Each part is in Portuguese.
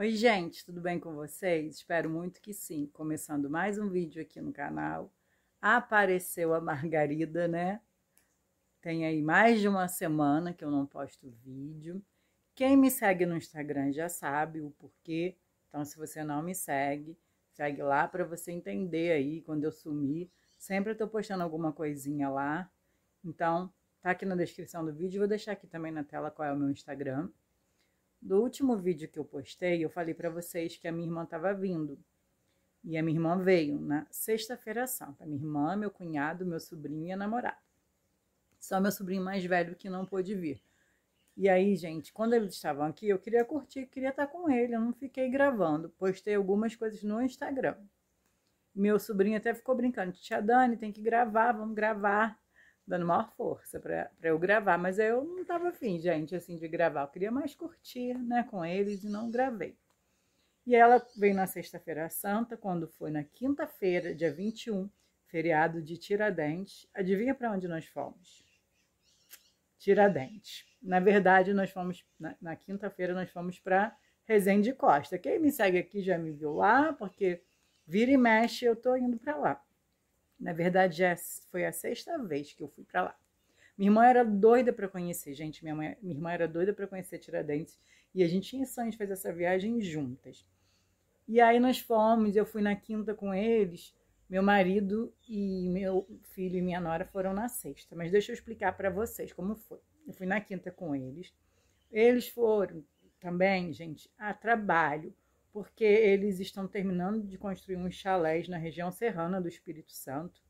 Oi gente, tudo bem com vocês? Espero muito que sim. Começando mais um vídeo aqui no canal. Apareceu a Margarida, né? Tem aí mais de uma semana que eu não posto vídeo. Quem me segue no Instagram já sabe o porquê. Então se você não me segue, segue lá para você entender aí quando eu sumir. Sempre eu postando alguma coisinha lá. Então, tá aqui na descrição do vídeo, vou deixar aqui também na tela qual é o meu Instagram. Do último vídeo que eu postei, eu falei para vocês que a minha irmã estava vindo. E a minha irmã veio na sexta-feira santa. Minha irmã, meu cunhado, meu sobrinho e a namorada. Só meu sobrinho mais velho que não pôde vir. E aí, gente, quando eles estavam aqui, eu queria curtir, queria estar tá com ele. Eu não fiquei gravando. Postei algumas coisas no Instagram. Meu sobrinho até ficou brincando. Tia Dani, tem que gravar, vamos gravar dando maior força para eu gravar, mas eu não tava afim, gente, assim, de gravar. Eu queria mais curtir, né, com eles e não gravei. E ela veio na Sexta-feira Santa, quando foi na quinta-feira, dia 21, feriado de Tiradentes. Adivinha para onde nós fomos? Tiradentes. Na verdade, nós fomos, na, na quinta-feira, nós fomos para Resende Costa. Quem me segue aqui já me viu lá, porque vira e mexe eu tô indo para lá. Na verdade, já é foi a sexta vez que eu fui para lá. Minha irmã era doida para conhecer, gente. Minha, mãe, minha irmã era doida para conhecer Tiradentes. E a gente tinha sonho de fazer essa viagem juntas. E aí nós fomos, eu fui na quinta com eles. Meu marido e meu filho e minha nora foram na sexta. Mas deixa eu explicar para vocês como foi. Eu fui na quinta com eles. Eles foram também, gente, a trabalho porque eles estão terminando de construir uns chalés na região serrana do Espírito Santo,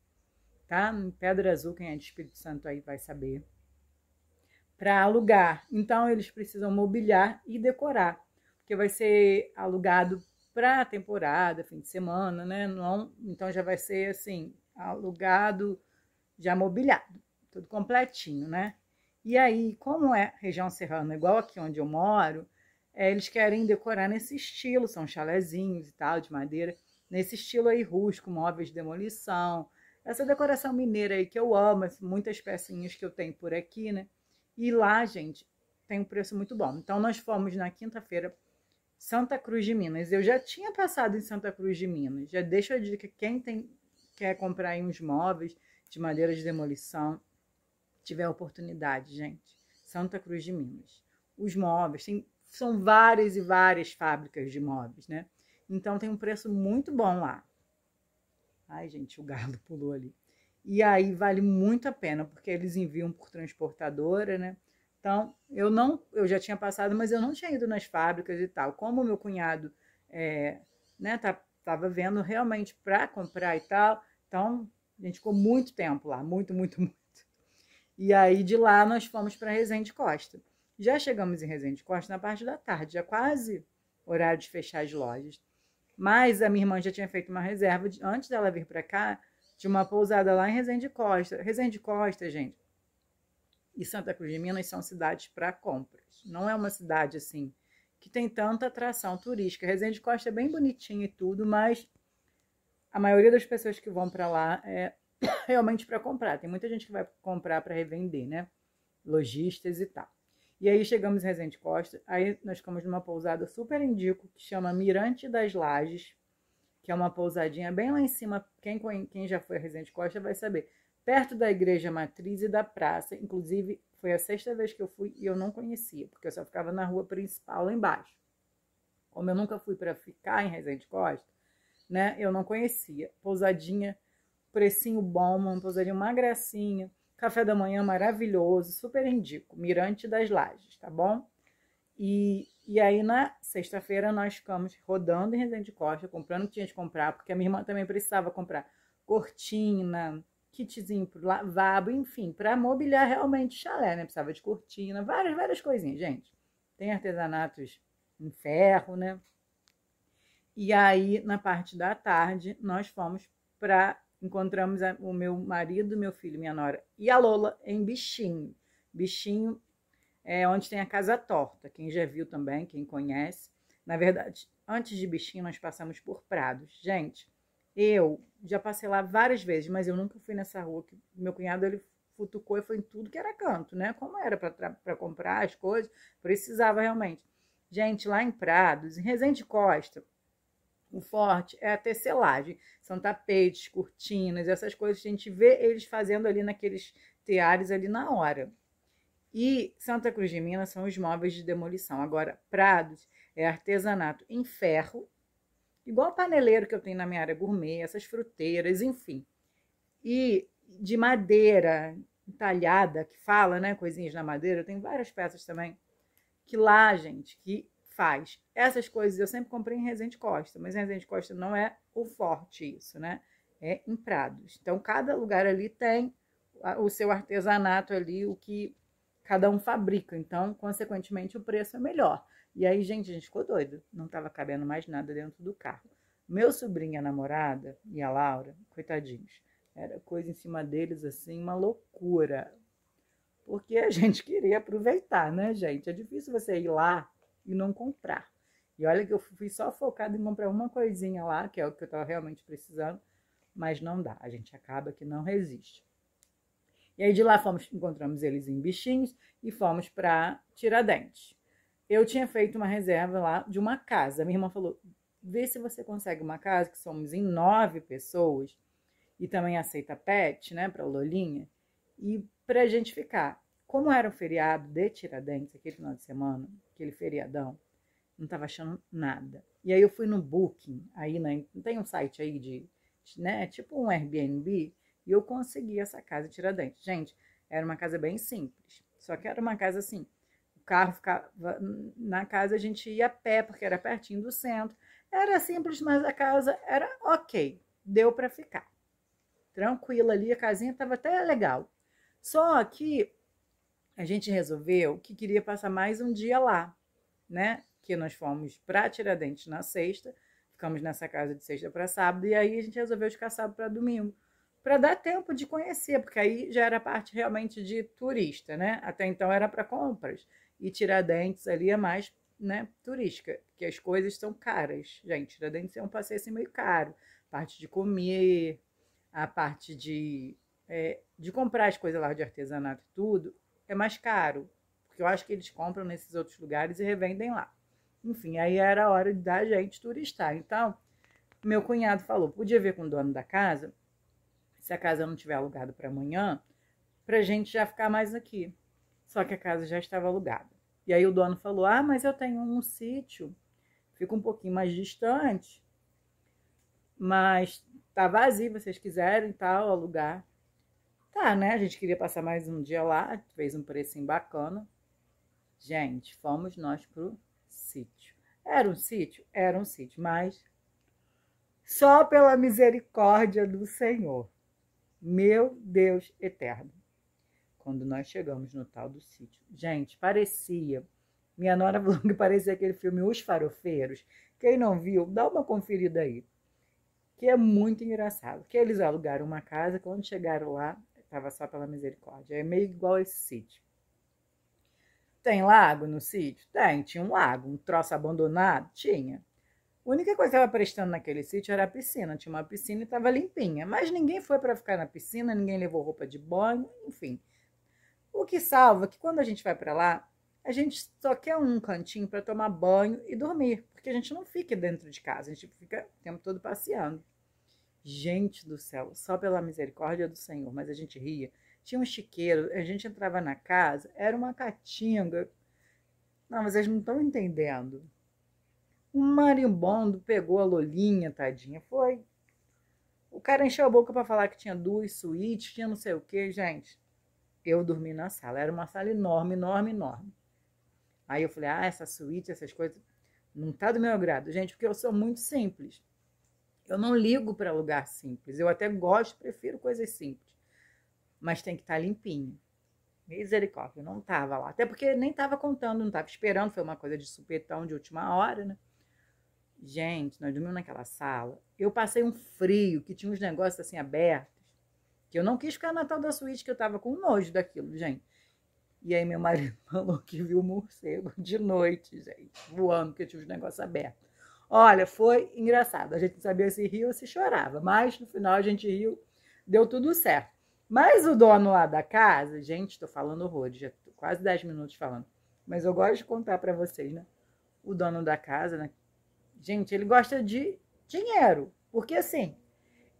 tá? Em Pedra Azul, quem é de Espírito Santo aí vai saber. Para alugar. Então eles precisam mobiliar e decorar, porque vai ser alugado para temporada, fim de semana, né? Não, então já vai ser assim, alugado, já mobiliado, tudo completinho, né? E aí, como é região serrana, igual aqui onde eu moro, é, eles querem decorar nesse estilo, são chalezinhos e tal, de madeira, nesse estilo aí rústico, móveis de demolição, essa decoração mineira aí que eu amo, muitas pecinhas que eu tenho por aqui, né? E lá, gente, tem um preço muito bom. Então, nós fomos na quinta-feira, Santa Cruz de Minas. Eu já tinha passado em Santa Cruz de Minas, já deixa a dica, quem tem, quer comprar aí uns móveis de madeira de demolição, tiver oportunidade, gente, Santa Cruz de Minas. Os móveis, tem são várias e várias fábricas de móveis, né? Então tem um preço muito bom lá. Ai, gente, o galo pulou ali. E aí vale muito a pena, porque eles enviam por transportadora, né? Então, eu não, eu já tinha passado, mas eu não tinha ido nas fábricas e tal. Como meu cunhado é, né, tá, tava vendo realmente para comprar e tal, então a gente ficou muito tempo lá, muito, muito, muito. E aí de lá nós fomos para Resende Costa. Já chegamos em Resende Costa na parte da tarde, já quase horário de fechar as lojas. Mas a minha irmã já tinha feito uma reserva de, antes dela vir para cá, de uma pousada lá em Resende Costa. Resende Costa, gente, e Santa Cruz de Minas são cidades para compras. Não é uma cidade assim que tem tanta atração turística. Resende Costa é bem bonitinha e tudo, mas a maioria das pessoas que vão para lá é realmente para comprar. Tem muita gente que vai comprar para revender, né? Lojistas e tal. E aí chegamos em Resende Costa, aí nós ficamos numa pousada super indico, que chama Mirante das Lages, que é uma pousadinha bem lá em cima, quem, quem já foi a Resende Costa vai saber, perto da Igreja Matriz e da praça, inclusive foi a sexta vez que eu fui e eu não conhecia, porque eu só ficava na rua principal lá embaixo. Como eu nunca fui para ficar em Resende Costa, né, eu não conhecia. Pousadinha, precinho bom, uma pousadinha, uma gracinha, Café da manhã maravilhoso, super indico. Mirante das Lajes, tá bom? E, e aí na sexta-feira nós ficamos rodando em Resende Costa, comprando o que tinha de comprar, porque a minha irmã também precisava comprar cortina, kitzinho pro lavabo, enfim, para mobiliar realmente o chalé, né? Precisava de cortina, várias, várias coisinhas, gente. Tem artesanatos em ferro, né? E aí, na parte da tarde, nós fomos para encontramos a, o meu marido, meu filho, minha nora e a Lola em Bichinho. Bichinho é onde tem a Casa Torta, quem já viu também, quem conhece. Na verdade, antes de Bichinho, nós passamos por Prados. Gente, eu já passei lá várias vezes, mas eu nunca fui nessa rua que meu cunhado ele futucou e foi em tudo que era canto, né? Como era para comprar as coisas, precisava realmente. Gente, lá em Prados, em Resende Costa, forte é a tecelagem. São tapetes, cortinas, essas coisas que a gente vê eles fazendo ali naqueles teares ali na hora. E Santa Cruz de Minas são os móveis de demolição. Agora, Prados é artesanato em ferro, igual paneleiro que eu tenho na minha área gourmet, essas fruteiras, enfim. E de madeira talhada, que fala, né? Coisinhas na madeira. Eu tenho várias peças também. Que lá, gente, que faz. Essas coisas eu sempre comprei em Resende Costa, mas em Resende Costa não é o forte isso, né? É em Prados. Então, cada lugar ali tem o seu artesanato ali, o que cada um fabrica. Então, consequentemente, o preço é melhor. E aí, gente, a gente ficou doido. Não estava cabendo mais nada dentro do carro. Meu sobrinho, a namorada e a Laura, coitadinhos, era coisa em cima deles, assim, uma loucura. Porque a gente queria aproveitar, né, gente? É difícil você ir lá e não comprar. E olha que eu fui só focada em comprar uma coisinha lá, que é o que eu tava realmente precisando, mas não dá, a gente acaba que não resiste. E aí de lá fomos, encontramos eles em Bichinhos e fomos para Tiradentes. Eu tinha feito uma reserva lá de uma casa. Minha irmã falou: vê se você consegue uma casa, que somos em nove pessoas, e também aceita pet, né, para Lolinha, e para a gente ficar. Como era o feriado de Tiradentes, aquele final de semana, aquele feriadão. Não estava achando nada. E aí eu fui no Booking, aí né, tem um site aí de, né, tipo um Airbnb, e eu consegui essa casa Tiradentes. Gente, era uma casa bem simples, só que era uma casa assim, o carro ficava na casa, a gente ia a pé, porque era pertinho do centro. Era simples, mas a casa era ok, deu para ficar. Tranquila ali, a casinha estava até legal. Só que a gente resolveu que queria passar mais um dia lá, né? Que nós fomos para Tiradentes na sexta, ficamos nessa casa de sexta para sábado, e aí a gente resolveu ficar sábado para domingo, para dar tempo de conhecer, porque aí já era parte realmente de turista, né? Até então era para compras, e Tiradentes ali é mais né, turística, porque as coisas são caras, gente. Tiradentes é um passeio assim meio caro, parte de comer, a parte de, é, de comprar as coisas lá de artesanato e tudo, é mais caro, porque eu acho que eles compram nesses outros lugares e revendem lá. Enfim, aí era a hora da gente turistar. Então, meu cunhado falou: podia ver com o dono da casa, se a casa não tiver alugado para amanhã, para gente já ficar mais aqui. Só que a casa já estava alugada. E aí o dono falou: ah, mas eu tenho um sítio, fica um pouquinho mais distante, mas tá vazio, vocês quiserem tal, alugar. Tá, né? A gente queria passar mais um dia lá, fez um precinho bacana. Gente, fomos nós pro sítio. Era um sítio? Era um sítio, mas só pela misericórdia do Senhor. Meu Deus eterno. Quando nós chegamos no tal do sítio. Gente, parecia. Minha nora falou que parecia aquele filme Os Farofeiros. Quem não viu, dá uma conferida aí. Que é muito engraçado. Que eles alugaram uma casa, quando chegaram lá, tava só pela misericórdia. É meio igual esse sítio. Tem lago no sítio? Tem, tinha um lago, um troço abandonado? Tinha. A única coisa que estava prestando naquele sítio era a piscina. Tinha uma piscina e estava limpinha. Mas ninguém foi para ficar na piscina, ninguém levou roupa de banho, enfim. O que salva é que quando a gente vai para lá, a gente só quer um cantinho para tomar banho e dormir, porque a gente não fica dentro de casa, a gente fica o tempo todo passeando. Gente do céu, só pela misericórdia do Senhor, mas a gente ria. Tinha um chiqueiro, a gente entrava na casa, era uma catinga. Não, mas vocês não estão entendendo. Um marimbondo pegou a Lolinha, tadinha, foi. O cara encheu a boca para falar que tinha duas suítes, tinha não sei o que, gente. Eu dormi na sala, era uma sala enorme, enorme, enorme. Aí eu falei, ah, essa suíte, essas coisas, não tá do meu agrado. Gente, porque eu sou muito simples. Eu não ligo para lugar simples. Eu até gosto, prefiro coisas simples. Mas tem que estar tá limpinho. Misericórdia, não estava lá. Até porque nem estava contando, não estava esperando. Foi uma coisa de supetão de última hora, né? Gente, nós dormimos naquela sala. Eu passei um frio, que tinha uns negócios assim abertos. Que eu não quis ficar na tal da suíte, que eu estava com nojo daquilo, gente. E aí meu marido falou que viu um morcego de noite, gente, voando, porque tinha os negócios abertos. Olha, foi engraçado. A gente não sabia se ria ou se chorava, mas no final a gente riu, deu tudo certo. Mas o dono lá da casa, gente, estou falando horror, já tô quase 10 minutos falando, mas eu gosto de contar para vocês, né? O dono da casa, né? Gente, ele gosta de dinheiro, porque assim,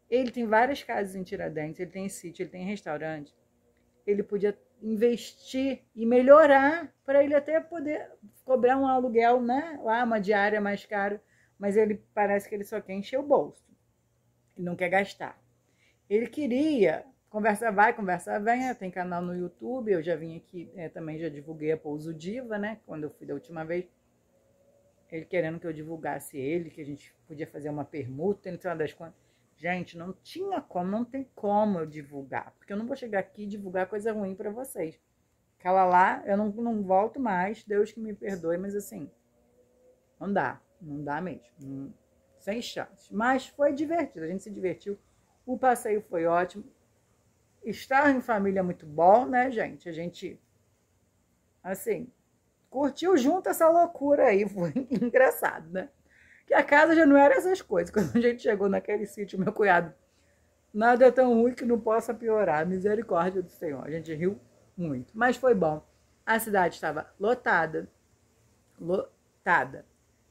ele tem várias casas em Tiradentes, ele tem sítio, ele tem restaurante. Ele podia investir e melhorar para ele até poder cobrar um aluguel, né? Lá uma diária mais cara mas ele parece que ele só quer encher o bolso. Ele não quer gastar. Ele queria Conversa vai, conversa vem. Tem canal no YouTube. Eu já vim aqui, é, também já divulguei a Pouso Diva, né? Quando eu fui da última vez. Ele querendo que eu divulgasse ele, que a gente podia fazer uma permuta, não sei das quantas. Gente, não tinha como, não tem como eu divulgar. Porque eu não vou chegar aqui e divulgar coisa ruim para vocês. Cala lá, eu não, não volto mais. Deus que me perdoe, mas assim, não dá. Não dá mesmo. sem chance. Mas foi divertido, a gente se divertiu. O passeio foi ótimo. Estar em família é muito bom, né, gente? A gente, assim, curtiu junto essa loucura aí. Foi engraçado, né? Que a casa já não era essas coisas. Quando a gente chegou naquele sítio, meu cunhado, nada é tão ruim que não possa piorar. Misericórdia do Senhor. A gente riu muito, mas foi bom. A cidade estava lotada. Lotada.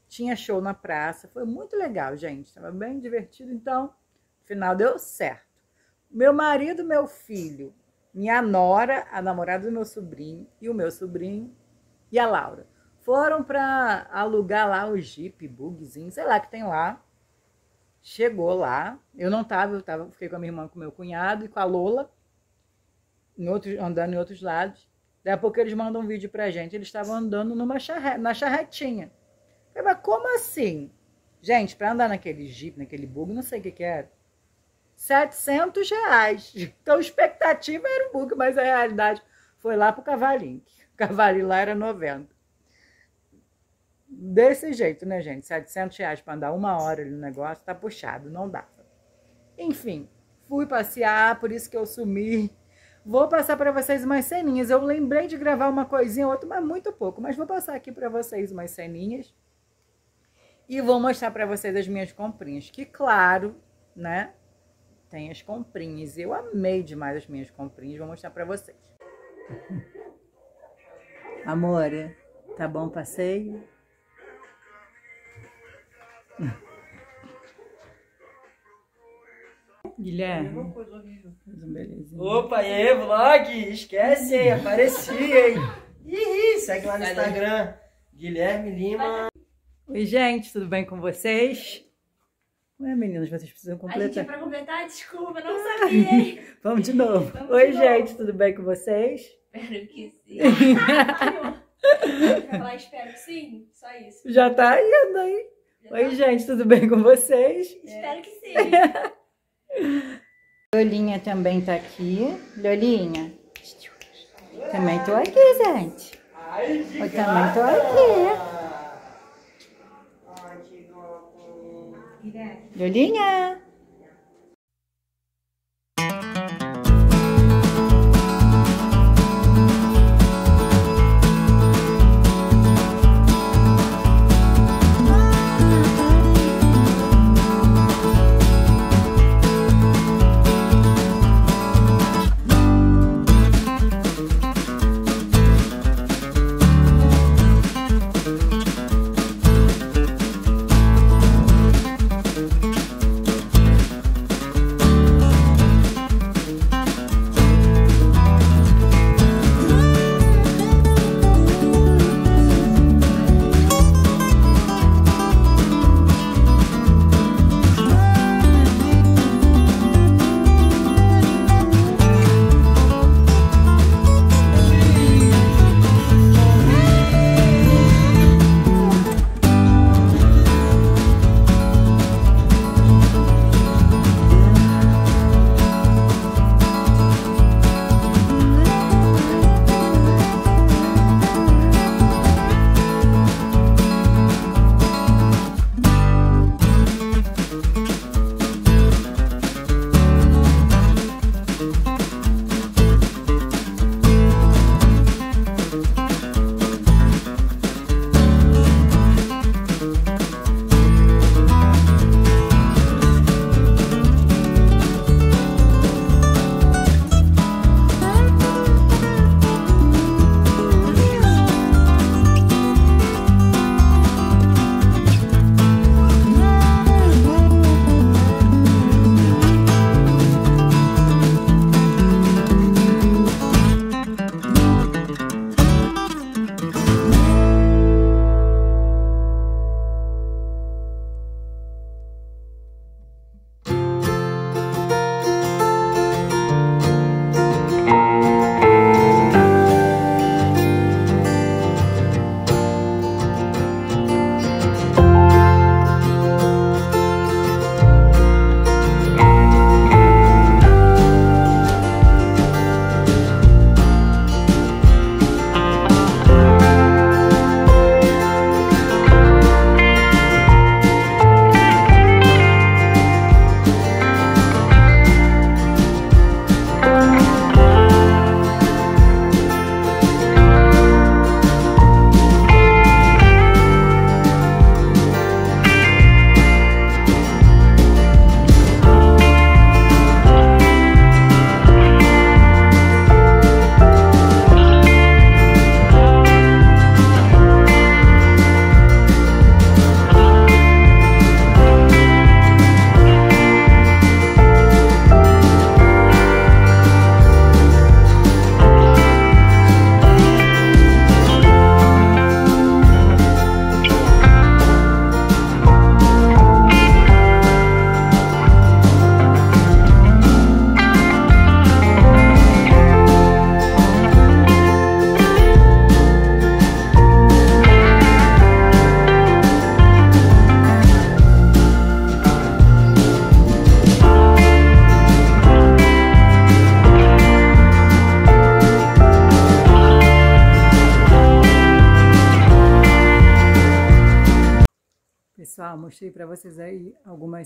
Tinha show na praça, foi muito legal, gente. Estava bem divertido, então, no final deu certo. Meu marido, meu filho, minha nora, a namorada do meu sobrinho, e o meu sobrinho e a Laura foram para alugar lá o Jeep, bugzinho, sei lá que tem lá. Chegou lá, eu não estava, eu tava, fiquei com a minha irmã, com meu cunhado e com a Lola, em outros, andando em outros lados. Daí a pouco eles mandam um vídeo a gente. Eles estavam andando numa charre, na charretinha. Falei, mas como assim? Gente, para andar naquele jeep, naquele bug, não sei o que que era. 700 reais. Então, expectativa era um bug, mas a realidade foi lá pro cavalinho. O cavalinho lá era 90. Desse jeito, né, gente? 700 reais para andar uma hora ali no negócio, tá puxado, não dá. Enfim, fui passear, por isso que eu sumi. Vou passar para vocês umas ceninhas. Eu lembrei de gravar uma coisinha ou outra, mas muito pouco. Mas vou passar aqui para vocês umas ceninhas. E vou mostrar para vocês as minhas comprinhas, que claro, né, tem as comprinhas. Eu amei demais as minhas comprinhas, vou mostrar para vocês. Amor, tá bom o passeio? Guilherme. Opa, e aí, vlog? Esquece, hein? Apareci, hein? Ih, segue lá no Instagram. Guilherme Lima tá Oi, gente, tudo bem com vocês? Ué, meninas, vocês precisam completar. A gente é pra completar? Desculpa, não ah, sabia, Vamos de novo. Vamos Oi, de gente, novo. tudo bem com vocês? Espero que sim. falar espero que sim, só isso. Já tá indo, hein? Já tá? Oi, tá? gente, tudo bem com vocês? Espero que sim. Lolinha também tá aqui. Lolinha, também tô aqui, gente. Eu também tô aqui. Lolinha!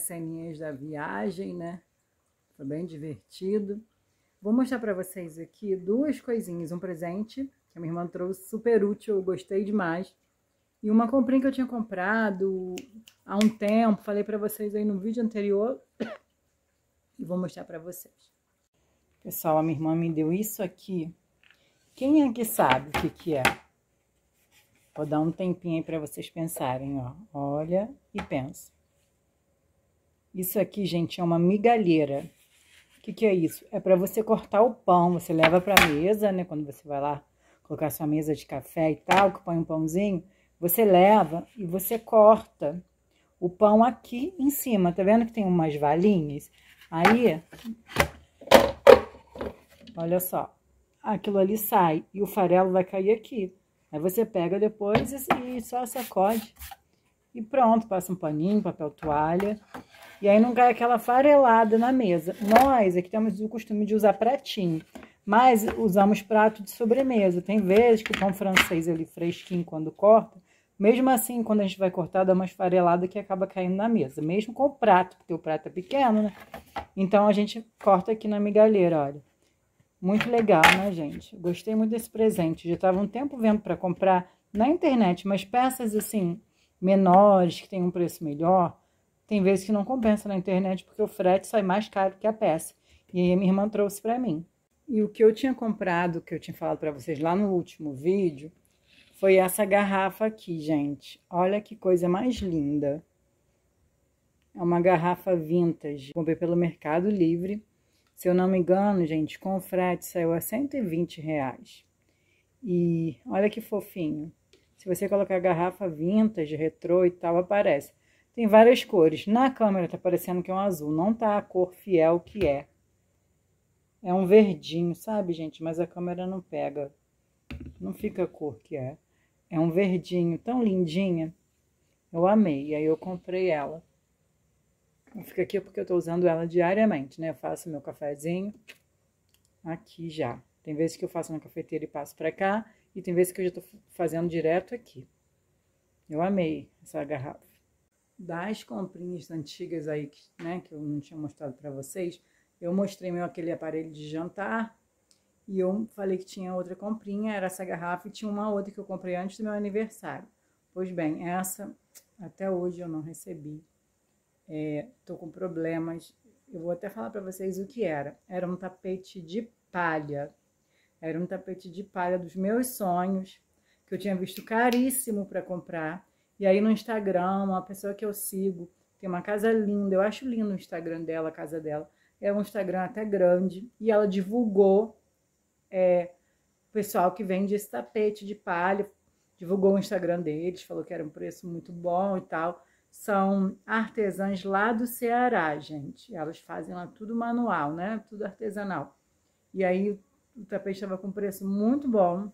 ceninhas da viagem, né? Foi bem divertido. Vou mostrar para vocês aqui duas coisinhas. Um presente que a minha irmã trouxe, super útil, eu gostei demais. E uma comprinha que eu tinha comprado há um tempo, falei para vocês aí no vídeo anterior. E vou mostrar para vocês. Pessoal, a minha irmã me deu isso aqui. Quem é que sabe o que que é? Vou dar um tempinho aí para vocês pensarem, ó. Olha e pensa. Isso aqui, gente, é uma migalheira. O que, que é isso? É para você cortar o pão. Você leva para a mesa, né? Quando você vai lá colocar sua mesa de café e tal, que põe um pãozinho. Você leva e você corta o pão aqui em cima. Tá vendo que tem umas valinhas? Aí, olha só. Aquilo ali sai e o farelo vai cair aqui. Aí você pega depois e só sacode. E pronto, passa um paninho, papel toalha e aí não cai aquela farelada na mesa. Nós aqui temos o costume de usar pratinho, mas usamos prato de sobremesa. Tem vezes que o pão francês ali fresquinho quando corta, mesmo assim, quando a gente vai cortar, dá uma esfarelada que acaba caindo na mesa, mesmo com o prato, porque o prato é pequeno, né? Então a gente corta aqui na migalheira, olha. Muito legal, né, gente? Gostei muito desse presente. Já estava um tempo vendo para comprar na internet, mas peças assim menores que tem um preço melhor tem vezes que não compensa na internet porque o frete sai mais caro que a peça. E aí a minha irmã trouxe para mim. E o que eu tinha comprado, que eu tinha falado para vocês lá no último vídeo, foi essa garrafa aqui, gente. Olha que coisa mais linda. É uma garrafa vintage. Comprei pelo Mercado Livre. Se eu não me engano, gente, com o frete saiu a 120 reais. E olha que fofinho. Se você colocar garrafa vintage, retrô e tal, aparece. Tem várias cores. Na câmera tá parecendo que é um azul, não tá a cor fiel que é. É um verdinho, sabe, gente? Mas a câmera não pega. Não fica a cor que é. É um verdinho, tão lindinha. Eu amei, e aí eu comprei ela. Fica aqui porque eu tô usando ela diariamente, né? Eu faço meu cafezinho aqui já. Tem vezes que eu faço na cafeteira e passo pra cá, e tem vezes que eu já tô fazendo direto aqui. Eu amei essa garrafa das comprinhas antigas aí, né, que eu não tinha mostrado para vocês, eu mostrei meu aquele aparelho de jantar e eu falei que tinha outra comprinha, era essa garrafa e tinha uma outra que eu comprei antes do meu aniversário. Pois bem, essa até hoje eu não recebi. É, tô com problemas. Eu vou até falar para vocês o que era. Era um tapete de palha. Era um tapete de palha dos meus sonhos que eu tinha visto caríssimo para comprar e aí no Instagram, uma pessoa que eu sigo tem uma casa linda, eu acho lindo o Instagram dela, a casa dela. É um Instagram até grande e ela divulgou é, o pessoal que vende esse tapete de palha, divulgou o Instagram deles, falou que era um preço muito bom e tal. São artesãs lá do Ceará, gente. Elas fazem lá tudo manual, né? Tudo artesanal. E aí o tapete estava com preço muito bom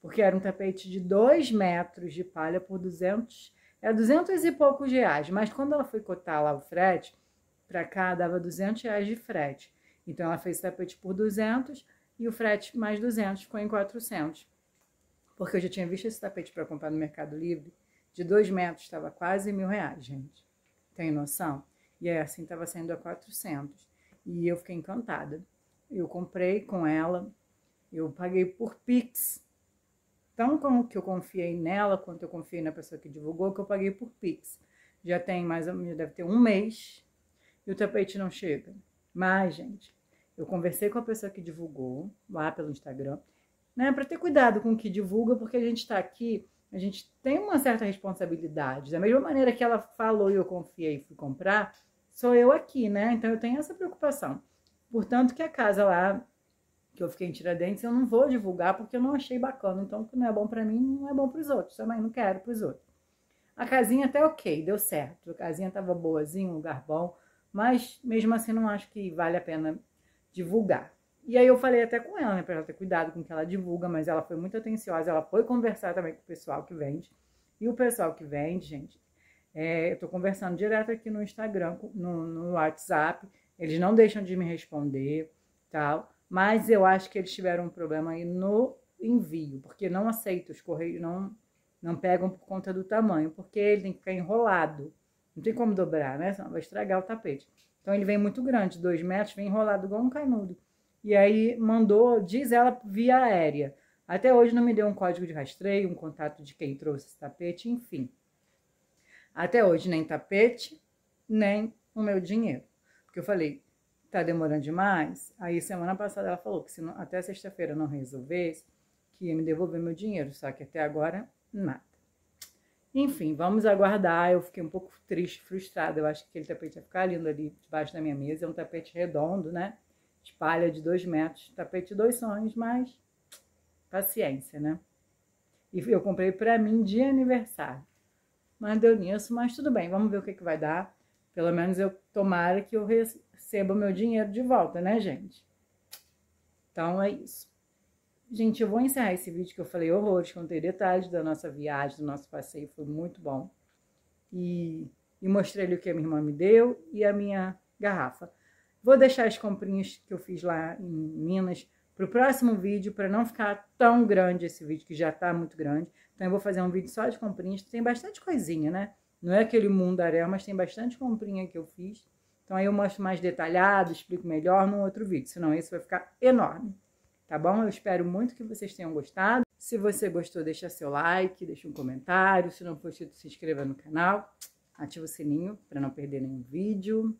porque era um tapete de 2 metros de palha por 200, era 200 e poucos reais, mas quando ela foi cotar lá o frete, para cá dava 200 reais de frete. Então ela fez o tapete por 200 e o frete mais 200 ficou em 400. Porque eu já tinha visto esse tapete para comprar no Mercado Livre, de 2 metros estava quase mil reais, gente. Tem noção? E aí, assim estava saindo a 400. E eu fiquei encantada. Eu comprei com ela, eu paguei por Pix, tão como que eu confiei nela, quanto eu confiei na pessoa que divulgou, que eu paguei por Pix. Já tem mais ou menos, deve ter um mês, e o tapete não chega. Mas, gente, eu conversei com a pessoa que divulgou, lá pelo Instagram, né, para ter cuidado com o que divulga, porque a gente está aqui, a gente tem uma certa responsabilidade. Da mesma maneira que ela falou e eu confiei e fui comprar, sou eu aqui, né? Então eu tenho essa preocupação. Portanto, que a casa lá que eu fiquei em Tiradentes, eu não vou divulgar porque eu não achei bacana. Então, o que não é bom para mim, não é bom para os outros. Também não quero para os outros. A casinha até ok, deu certo. A casinha tava boazinha, um lugar bom. Mas, mesmo assim, não acho que vale a pena divulgar. E aí eu falei até com ela, né, pra ela ter cuidado com o que ela divulga, mas ela foi muito atenciosa, ela foi conversar também com o pessoal que vende. E o pessoal que vende, gente, é, eu tô conversando direto aqui no Instagram, no, no WhatsApp, eles não deixam de me responder, tal. Mas eu acho que eles tiveram um problema aí no envio, porque não aceita os correios, não, não pegam por conta do tamanho, porque ele tem que ficar enrolado. Não tem como dobrar, né? Senão vai estragar o tapete. Então ele vem muito grande, dois metros, vem enrolado igual um canudo. E aí mandou, diz ela, via aérea. Até hoje não me deu um código de rastreio, um contato de quem trouxe esse tapete, enfim. Até hoje nem tapete, nem o meu dinheiro. Porque eu falei, tá demorando demais? Aí semana passada ela falou que se não, até sexta-feira não resolvesse, que ia me devolver meu dinheiro, só que até agora nada. Enfim, vamos aguardar. Eu fiquei um pouco triste, frustrada. Eu acho que aquele tapete ia ficar lindo ali debaixo da minha mesa. É um tapete redondo, né? De palha de dois metros. Tapete dois sonhos, mas paciência, né? E eu comprei para mim de aniversário. Mas deu nisso, mas tudo bem. Vamos ver o que, é que vai dar. Pelo menos eu tomara que eu o meu dinheiro de volta, né, gente? Então é isso. Gente, eu vou encerrar esse vídeo que eu falei horrores, contei detalhes da nossa viagem, do nosso passeio, foi muito bom. E, e mostrei o que a minha irmã me deu e a minha garrafa. Vou deixar as comprinhas que eu fiz lá em Minas para o próximo vídeo, para não ficar tão grande esse vídeo, que já está muito grande. Então eu vou fazer um vídeo só de comprinhas, tem bastante coisinha, né? Não é aquele mundo areal, mas tem bastante comprinha que eu fiz. Então aí eu mostro mais detalhado, explico melhor num outro vídeo, senão isso vai ficar enorme, tá bom? Eu espero muito que vocês tenham gostado. Se você gostou, deixa seu like, deixa um comentário. Se não for inscrito, se inscreva no canal, ativa o sininho para não perder nenhum vídeo.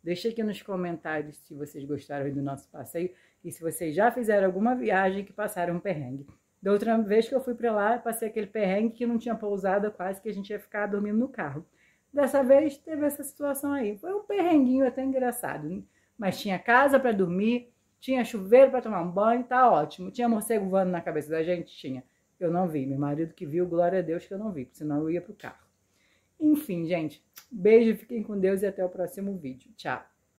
Deixa aqui nos comentários se vocês gostaram do nosso passeio e se vocês já fizeram alguma viagem que passaram um perrengue. Da outra vez que eu fui para lá, passei aquele perrengue que não tinha pousada, quase que a gente ia ficar dormindo no carro. Dessa vez teve essa situação aí. Foi um perrenguinho até engraçado, né? mas tinha casa para dormir, tinha chuveiro para tomar um banho, tá ótimo. Tinha morcego voando na cabeça da gente? Tinha. Eu não vi. Meu marido que viu, glória a Deus que eu não vi, porque senão eu ia pro carro. Enfim, gente, beijo, fiquem com Deus e até o próximo vídeo. Tchau.